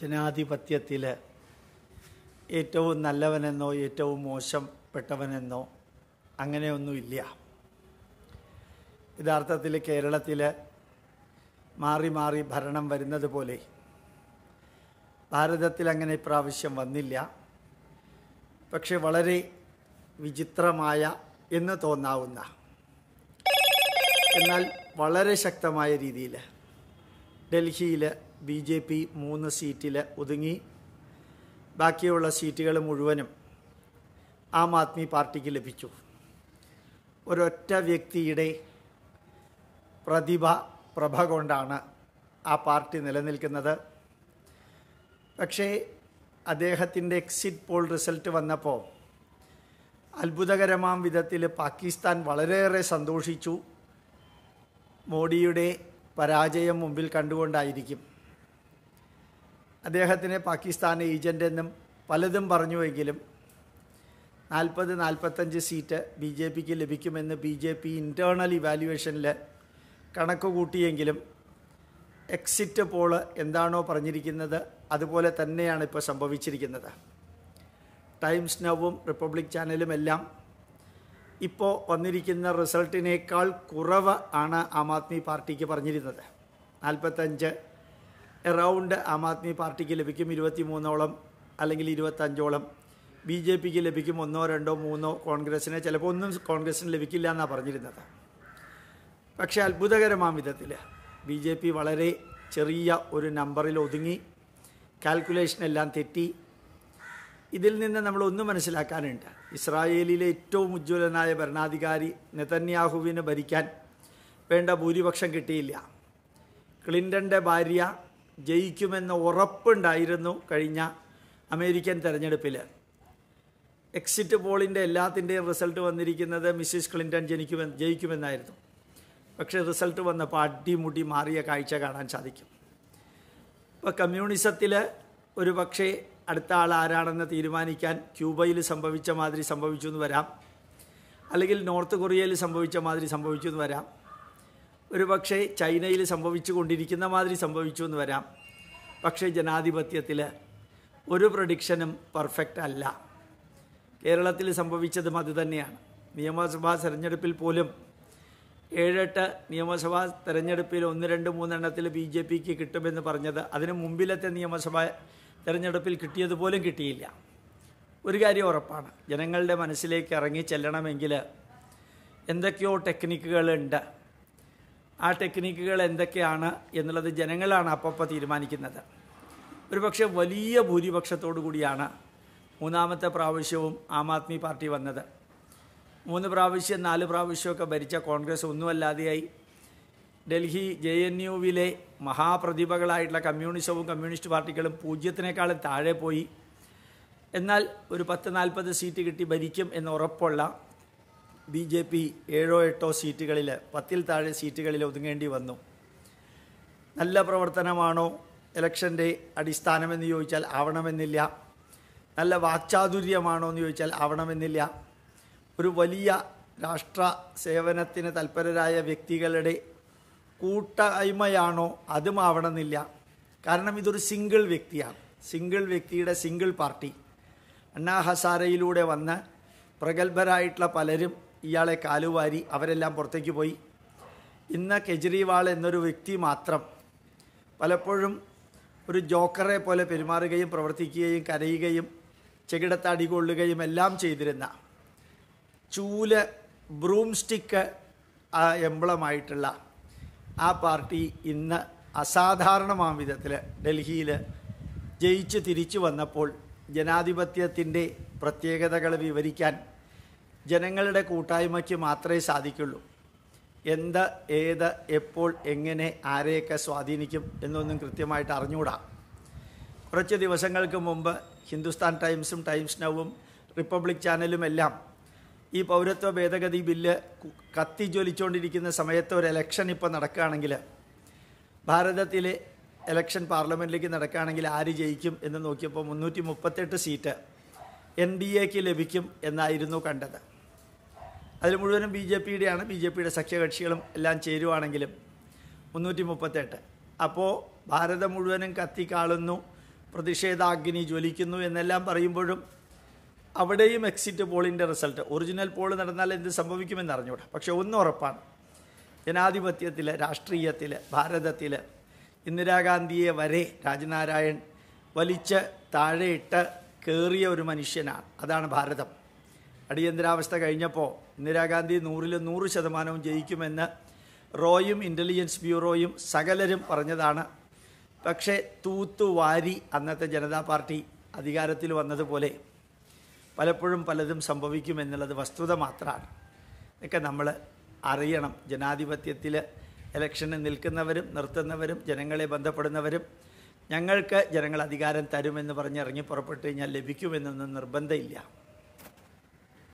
ജനാധിപത്യത്തിൽ ഏറ്റവും നല്ലവനെന്നോ ഏറ്റവും മോശപ്പെട്ടവനെന്നോ അങ്ങനെയൊന്നുമില്ല യഥാർത്ഥത്തിൽ കേരളത്തിൽ മാറി മാറി ഭരണം വരുന്നത് പോലെ ഭാരതത്തിൽ അങ്ങനെ ഇപ്രാവശ്യം വന്നില്ല പക്ഷെ വളരെ വിചിത്രമായ എന്ന് തോന്നാവുന്ന എന്നാൽ വളരെ ശക്തമായ രീതിയിൽ ഡൽഹിയിൽ ബി ജെ പി മൂന്ന് സീറ്റിൽ ഒതുങ്ങി ബാക്കിയുള്ള സീറ്റുകൾ മുഴുവനും ആം ആദ്മി പാർട്ടിക്ക് ലഭിച്ചു ഒരൊറ്റ വ്യക്തിയുടെ പ്രതിഭ പ്രഭ കൊണ്ടാണ് ആ പാർട്ടി നിലനിൽക്കുന്നത് പക്ഷേ അദ്ദേഹത്തിൻ്റെ എക്സിറ്റ് പോൾ റിസൾട്ട് വന്നപ്പോൾ അത്ഭുതകരമാം വിധത്തിൽ പാകിസ്ഥാൻ വളരെയേറെ സന്തോഷിച്ചു മോഡിയുടെ പരാജയം മുമ്പിൽ കണ്ടുകൊണ്ടായിരിക്കും അദ്ദേഹത്തിനെ പാകിസ്ഥാൻ ഏജൻ്റ് എന്നും പലതും പറഞ്ഞുവെങ്കിലും നാൽപ്പത് നാൽപ്പത്തഞ്ച് സീറ്റ് ബി ജെ പിക്ക് ലഭിക്കുമെന്ന് ബി ജെ പി ഇൻറ്റേർണൽ ഇവാലുവേഷനിൽ കണക്ക് കൂട്ടിയെങ്കിലും എക്സിറ്റ് പോള് എന്താണോ പറഞ്ഞിരിക്കുന്നത് അതുപോലെ തന്നെയാണ് ഇപ്പോൾ സംഭവിച്ചിരിക്കുന്നത് ടൈംസ് നവും റിപ്പബ്ലിക് ചാനലും എല്ലാം ഇപ്പോൾ വന്നിരിക്കുന്ന റിസൾട്ടിനേക്കാൾ കുറവ് ആണ് ആം ആദ്മി പാർട്ടിക്ക് പറഞ്ഞിരുന്നത് നാൽപ്പത്തഞ്ച് എറൗണ്ട് ആം ആദ്മി പാർട്ടിക്ക് ലഭിക്കും ഇരുപത്തി മൂന്നോളം അല്ലെങ്കിൽ ഇരുപത്തഞ്ചോളം ബി ജെ പിക്ക് ലഭിക്കും ഒന്നോ രണ്ടോ മൂന്നോ കോൺഗ്രസ്സിന് ചിലപ്പോൾ ഒന്നും കോൺഗ്രസ്സിന് ലഭിക്കില്ല എന്നാണ് പറഞ്ഞിരുന്നത് പക്ഷേ അത്ഭുതകരമാം വിധത്തിൽ ബി ജെ പി വളരെ ചെറിയ ഒരു നമ്പറിൽ ഒതുങ്ങി കാൽക്കുലേഷൻ എല്ലാം തെറ്റി ഇതിൽ നിന്ന് നമ്മൾ ഒന്ന് മനസ്സിലാക്കാനുണ്ട് ഇസ്രായേലിലെ ഏറ്റവും ഉജ്ജ്വലനായ ഭരണാധികാരി നെതന്യാഹുവിന് ഭരിക്കാൻ വേണ്ട ഭൂരിപക്ഷം കിട്ടിയില്ല ക്ലിൻ്റൻ്റെ ഭാര്യ ജയിക്കുമെന്ന ഉറപ്പുണ്ടായിരുന്നു കഴിഞ്ഞ അമേരിക്കൻ തെരഞ്ഞെടുപ്പിൽ എക്സിറ്റ് പോളിൻ്റെ എല്ലാത്തിൻ്റെയും റിസൾട്ട് വന്നിരിക്കുന്നത് മിസ്സിസ് ക്ലിൻ്റൺ ജനിക്കുമെന്ന് ജയിക്കുമെന്നായിരുന്നു പക്ഷേ റിസൾട്ട് വന്നപ്പോൾ അടിമുടി മാറിയ കാഴ്ച കാണാൻ സാധിക്കും ഇപ്പോൾ കമ്മ്യൂണിസത്തിൽ ഒരു പക്ഷേ അടുത്ത ആൾ ആരാണെന്ന് തീരുമാനിക്കാൻ ക്യൂബയിൽ സംഭവിച്ച മാതിരി സംഭവിച്ചു എന്ന് വരാം അല്ലെങ്കിൽ നോർത്ത് കൊറിയയിൽ സംഭവിച്ച മാതിരി സംഭവിച്ചു എന്ന് വരാം ഒരു പക്ഷേ ചൈനയിൽ സംഭവിച്ചു കൊണ്ടിരിക്കുന്ന മാതിരി സംഭവിച്ചു എന്ന് വരാം പക്ഷേ ജനാധിപത്യത്തിൽ ഒരു പ്രഡിക്ഷനും പെർഫെക്റ്റ് അല്ല കേരളത്തിൽ സംഭവിച്ചതും അതുതന്നെയാണ് നിയമസഭാ തെരഞ്ഞെടുപ്പിൽ പോലും ഏഴെട്ട് നിയമസഭാ തെരഞ്ഞെടുപ്പിൽ ഒന്ന് രണ്ട് മൂന്നെണ്ണത്തിൽ ബി ജെ പിക്ക് കിട്ടുമെന്ന് പറഞ്ഞത് അതിന് മുമ്പിലത്തെ നിയമസഭാ തെരഞ്ഞെടുപ്പിൽ കിട്ടിയതുപോലും കിട്ടിയില്ല ഒരു കാര്യം ഉറപ്പാണ് ജനങ്ങളുടെ മനസ്സിലേക്ക് ഇറങ്ങി ചെല്ലണമെങ്കിൽ എന്തൊക്കെയോ ടെക്നിക്കുകളുണ്ട് ആ ടെക്നിക്കുകൾ എന്തൊക്കെയാണ് എന്നുള്ളത് ജനങ്ങളാണ് അപ്പപ്പോൾ തീരുമാനിക്കുന്നത് ഒരു പക്ഷേ വലിയ ഭൂരിപക്ഷത്തോടു കൂടിയാണ് മൂന്നാമത്തെ പ്രാവശ്യവും ആം ആദ്മി പാർട്ടി വന്നത് മൂന്ന് പ്രാവശ്യം നാല് പ്രാവശ്യമൊക്കെ ഭരിച്ച കോൺഗ്രസ് ഒന്നുമല്ലാതെയായി ഡൽഹി ജെ എൻ യുവിലെ മഹാപ്രതിഭകളായിട്ടുള്ള കമ്മ്യൂണിസവും കമ്മ്യൂണിസ്റ്റ് പാർട്ടികളും പൂജ്യത്തിനേക്കാളും താഴെ പോയി എന്നാൽ ഒരു പത്ത് നാൽപ്പത് സീറ്റ് കിട്ടി ഭരിക്കും എന്ന് ഉറപ്പുള്ള ബി ജെ പി ഏഴോ എട്ടോ സീറ്റുകളിൽ പത്തിൽ താഴെ സീറ്റുകളിൽ ഒതുങ്ങേണ്ടി വന്നു നല്ല പ്രവർത്തനമാണോ ഇലക്ഷൻ്റെ അടിസ്ഥാനമെന്ന് ചോദിച്ചാൽ ആവണമെന്നില്ല നല്ല വാക്ചാതുര്യമാണോ എന്ന് ചോദിച്ചാൽ ആവണമെന്നില്ല ഒരു വലിയ രാഷ്ട്ര സേവനത്തിന് തൽപരരായ വ്യക്തികളുടെ കൂട്ടായ്മയാണോ അതും ആവണമെന്നില്ല കാരണം ഇതൊരു സിംഗിൾ വ്യക്തിയാണ് സിംഗിൾ വ്യക്തിയുടെ സിംഗിൾ പാർട്ടി അണ്ണാ ഹസാരയിലൂടെ വന്ന് പ്രഗത്ഭരായിട്ടുള്ള പലരും ഇയാളെ കാലുവാരി അവരെല്ലാം പുറത്തേക്ക് പോയി ഇന്ന് കെജ്രിവാൾ എന്നൊരു വ്യക്തി മാത്രം പലപ്പോഴും ഒരു ജോക്കറെ പോലെ പെരുമാറുകയും പ്രവർത്തിക്കുകയും കരയുകയും ചെകിടത്തടി കൊള്ളുകയും എല്ലാം ചെയ്തിരുന്ന ചൂല് ബ്രൂം സ്റ്റിക്ക് എംബ്ലമായിട്ടുള്ള ആ പാർട്ടി ഇന്ന് അസാധാരണമാം വിധത്തിൽ ഡൽഹിയിൽ ജയിച്ച് തിരിച്ചു വന്നപ്പോൾ ജനാധിപത്യത്തിൻ്റെ പ്രത്യേകതകൾ വിവരിക്കാൻ ജനങ്ങളുടെ കൂട്ടായ്മയ്ക്ക് മാത്രമേ സാധിക്കുള്ളൂ എന്ത് ഏത് എപ്പോൾ എങ്ങനെ ആരെയൊക്കെ സ്വാധീനിക്കും എന്നൊന്നും കൃത്യമായിട്ട് അറിഞ്ഞുകൂടാ കുറച്ച് ദിവസങ്ങൾക്ക് മുമ്പ് ഹിന്ദുസ്ഥാൻ ടൈംസും ടൈംസ് നൗവും റിപ്പബ്ലിക് ചാനലും എല്ലാം ഈ പൗരത്വ ഭേദഗതി ബില്ല് കത്തിജ്വലിച്ചുകൊണ്ടിരിക്കുന്ന സമയത്ത് ഒരു ഇലക്ഷൻ ഇപ്പോൾ നടക്കുകയാണെങ്കിൽ ഭാരതത്തിലെ ഇലക്ഷൻ പാർലമെൻറ്റിലേക്ക് നടക്കുകയാണെങ്കിൽ ആര് ജയിക്കും എന്ന് നോക്കിയപ്പോൾ മുന്നൂറ്റി മുപ്പത്തെട്ട് സീറ്റ് എൻ ഡി എക്ക് ലഭിക്കും എന്നായിരുന്നു കണ്ടത് അതിൽ മുഴുവനും ബി ജെ പിയുടെയാണ് ബി ജെ പിയുടെ സഖ്യകക്ഷികളും എല്ലാം ചേരുവാണെങ്കിലും മുന്നൂറ്റി മുപ്പത്തെട്ട് അപ്പോൾ ഭാരതം മുഴുവനും കത്തിക്കാളുന്നു പ്രതിഷേധാഗ്നി ജ്വലിക്കുന്നു എന്നെല്ലാം പറയുമ്പോഴും അവിടെയും എക്സിറ്റ് പോളിൻ്റെ റിസൾട്ട് ഒറിജിനൽ പോൾ നടന്നാൽ എന്ത് സംഭവിക്കുമെന്ന് അറിഞ്ഞൂടാ പക്ഷേ ഒന്നും ഉറപ്പാണ് ജനാധിപത്യത്തിൽ രാഷ്ട്രീയത്തിൽ ഭാരതത്തിൽ ഇന്ദിരാഗാന്ധിയെ വരെ രാജനാരായൺ വലിച്ച് താഴെയിട്ട് കയറിയ ഒരു മനുഷ്യനാണ് അതാണ് ഭാരതം അടിയന്തരാവസ്ഥ കഴിഞ്ഞപ്പോൾ ഇന്ദിരാഗാന്ധി നൂറിൽ നൂറ് ശതമാനവും ജയിക്കുമെന്ന് റോയും ഇൻ്റലിജൻസ് ബ്യൂറോയും സകലരും പറഞ്ഞതാണ് പക്ഷേ തൂത്തുവാരി അന്നത്തെ ജനതാ പാർട്ടി അധികാരത്തിൽ വന്നതുപോലെ പലപ്പോഴും പലതും സംഭവിക്കുമെന്നുള്ളത് വസ്തുത മാത്രമാണ് ഇതൊക്കെ നമ്മൾ അറിയണം ജനാധിപത്യത്തിൽ ഇലക്ഷന് നിൽക്കുന്നവരും നിർത്തുന്നവരും ജനങ്ങളെ ബന്ധപ്പെടുന്നവരും ഞങ്ങൾക്ക് ജനങ്ങൾ അധികാരം തരുമെന്ന് ഇറങ്ങി പുറപ്പെട്ടു കഴിഞ്ഞാൽ ലഭിക്കുമെന്നൊന്നും നിർബന്ധമില്ല